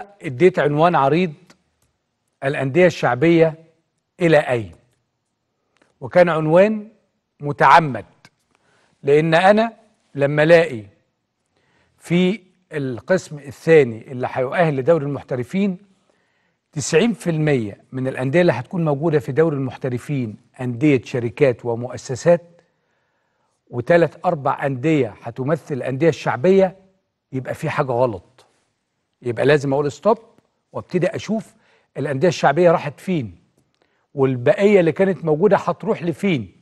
اديت عنوان عريض الأندية الشعبية إلى أين وكان عنوان متعمد لأن أنا لما ألاقي في القسم الثاني اللي هيؤهل لدوري المحترفين 90% من الأندية اللي هتكون موجودة في دوري المحترفين أندية شركات ومؤسسات وثلاث أربع أندية هتمثل الأندية الشعبية يبقى في حاجة غلط يبقى لازم اقول ستوب وابتدي اشوف الانديه الشعبيه راحت فين والبقيه اللي كانت موجوده هتروح لفين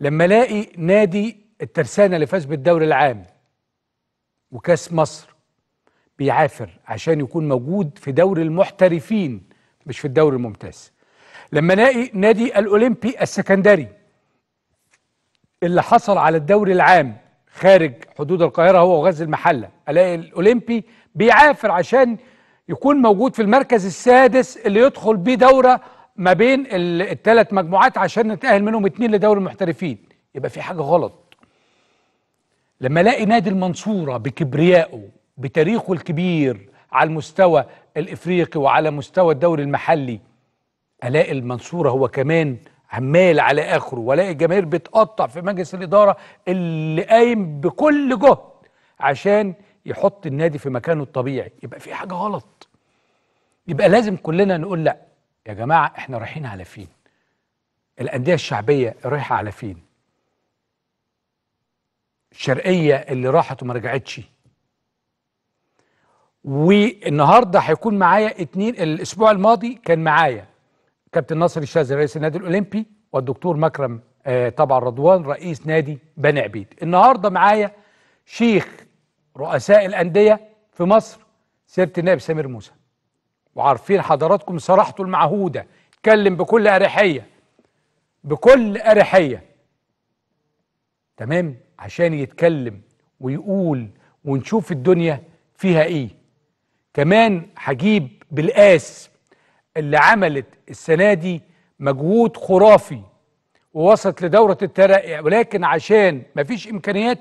لما الاقي نادي الترسانه اللي فاز بالدوري العام وكاس مصر بيعافر عشان يكون موجود في دوري المحترفين مش في الدوري الممتاز لما الاقي نادي الاولمبي السكندري اللي حصل على الدوري العام خارج حدود القاهره هو وغزل المحله الاقي الاولمبي بيعافر عشان يكون موجود في المركز السادس اللي يدخل بيه دوره ما بين الثلاث مجموعات عشان نتاهل منهم اتنين لدوري المحترفين يبقى في حاجه غلط لما الاقي نادي المنصوره بكبريائه بتاريخه الكبير على المستوى الافريقي وعلى مستوى الدوري المحلي الاقي المنصوره هو كمان عمال على اخره والاقي الجماهير بتقطع في مجلس الاداره اللي قايم بكل جهد عشان يحط النادي في مكانه الطبيعي يبقى في حاجه غلط يبقى لازم كلنا نقول لا يا جماعه احنا رايحين على فين الانديه الشعبيه رايحه على فين الشرقيه اللي راحت وما رجعتش والنهارده هيكون معايا اتنين الاسبوع الماضي كان معايا كابتن ناصر الشاذلي رئيس النادي الاولمبي والدكتور مكرم آه، طبعا رضوان رئيس نادي بني عبيد النهارده معايا شيخ رؤساء الأندية في مصر سيرة النائب سمير موسى وعارفين حضراتكم صراحته المعهودة اتكلم بكل أريحية بكل أريحية تمام عشان يتكلم ويقول ونشوف الدنيا فيها ايه كمان هجيب بالقاس اللي عملت السنة دي مجهود خرافي ووصلت لدورة الترقيه ولكن عشان مفيش إمكانيات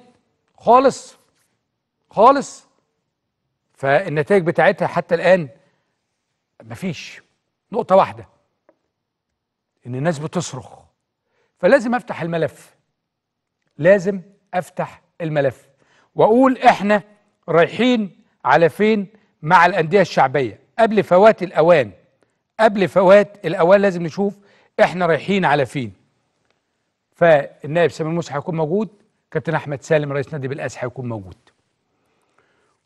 خالص خالص فالنتائج بتاعتها حتى الآن مفيش نقطة واحدة إن الناس بتصرخ فلازم أفتح الملف لازم أفتح الملف وأقول إحنا رايحين على فين مع الأندية الشعبية قبل فوات الأوان قبل فوات الأوان لازم نشوف إحنا رايحين على فين فالنائب سامي موسى هيكون موجود كابتن أحمد سالم رئيس نادي بالأس هيكون موجود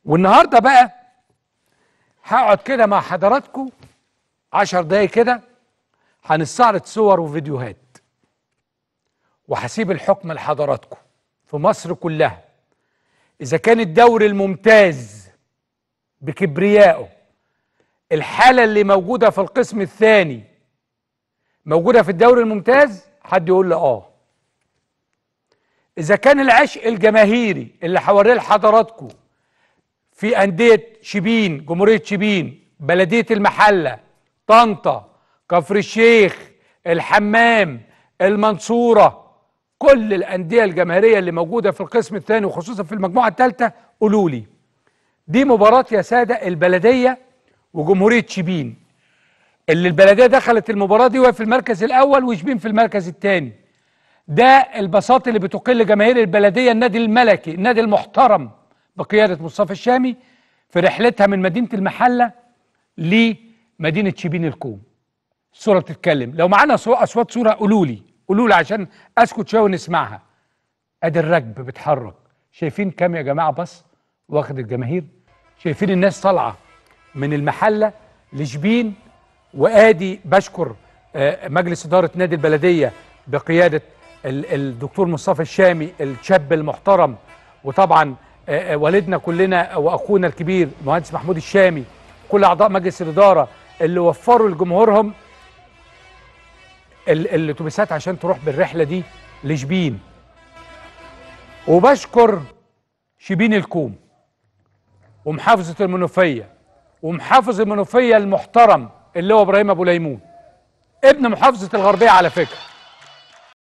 والنهارده بقى هقعد كده مع حضراتكم عشر دقايق كده هنستعرض صور وفيديوهات وهسيب الحكم لحضراتكم في مصر كلها اذا كان الدوري الممتاز بكبريائه الحاله اللي موجوده في القسم الثاني موجوده في الدوري الممتاز حد يقول لي اه اذا كان العشق الجماهيري اللي حوريه لحضراتكم في أندية شبين جمهورية شبين بلدية المحلة طنطا كفر الشيخ الحمام المنصورة كل الأندية الجماهيرية اللي موجودة في القسم الثاني وخصوصا في المجموعة الثالثة قولوا لي دي مباراة يا سادة البلدية وجمهورية شبين اللي البلدية دخلت المباراة دي وهي في المركز الأول وشبين في المركز الثاني ده البساط اللي بتقل جماهير البلدية النادي الملكي النادي المحترم بقيادة مصطفى الشامي في رحلتها من مدينة المحلة لمدينة شبين الكوم الصورة بتتكلم لو معانا أصوات صورة قولوا لي قولوا لي عشان أسكت شوية ونسمعها أدي الركب بتحرك شايفين كام يا جماعة بس واخد الجماهير شايفين الناس طالعة من المحلة لشبين وآدي بشكر آه، مجلس إدارة نادي البلدية بقيادة الدكتور مصطفى الشامي الشاب المحترم وطبعا آه، آه، والدنا كلنا واخونا الكبير المهندس محمود الشامي كل اعضاء مجلس الاداره اللي وفروا لجمهورهم الاتوبيسات عشان تروح بالرحله دي لشبين وبشكر شبين الكوم ومحافظه المنوفيه ومحافظ المنوفيه المحترم اللي هو ابراهيم ابو ليمون ابن محافظه الغربيه على فكره